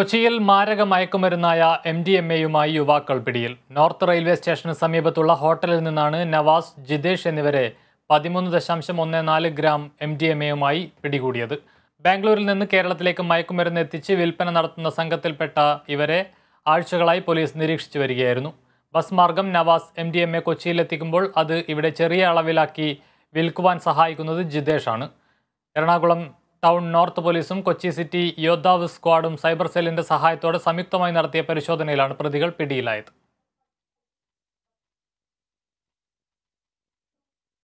കൊച്ചിയിൽ മാരക മയക്കുമരുന്നായ M D M എയുമായി യുവാക്കൾ പിടിയിൽ നോർത്ത് റെയിൽവേ സ്റ്റേഷന് സമീപത്തുള്ള ഹോട്ടലിൽ നിന്നാണ് നവാസ് ജിതേഷ് എന്നിവരെ പതിമൂന്ന് ദശാംശം ഒന്ന് നാല് ഗ്രാം എം ഡി എം എയുമായി പിടികൂടിയത് ബാംഗ്ലൂരിൽ നിന്ന് കേരളത്തിലേക്ക് മയക്കുമരുന്ന് എത്തിച്ച് വിൽപ്പന നടത്തുന്ന സംഘത്തിൽപ്പെട്ട ഇവരെ ആഴ്ചകളായി പോലീസ് നിരീക്ഷിച്ചു വരികയായിരുന്നു ബസ് മാർഗം Navas M D M A കൊച്ചിയിലെത്തിക്കുമ്പോൾ അത് ഇവിടെ ചെറിയ അളവിലാക്കി വിൽക്കുവാൻ സഹായിക്കുന്നത് ജിതേഷാണ് എറണാകുളം ടൗൺ നോർത്ത് പോലീസും കൊച്ചി സിറ്റി യോദ്ധാവ് സ്ക്വാഡും സൈബർ സെല്ലിന്റെ സഹായത്തോടെ സംയുക്തമായി നടത്തിയ പരിശോധനയിലാണ് പ്രതികൾ പിടിയിലായത്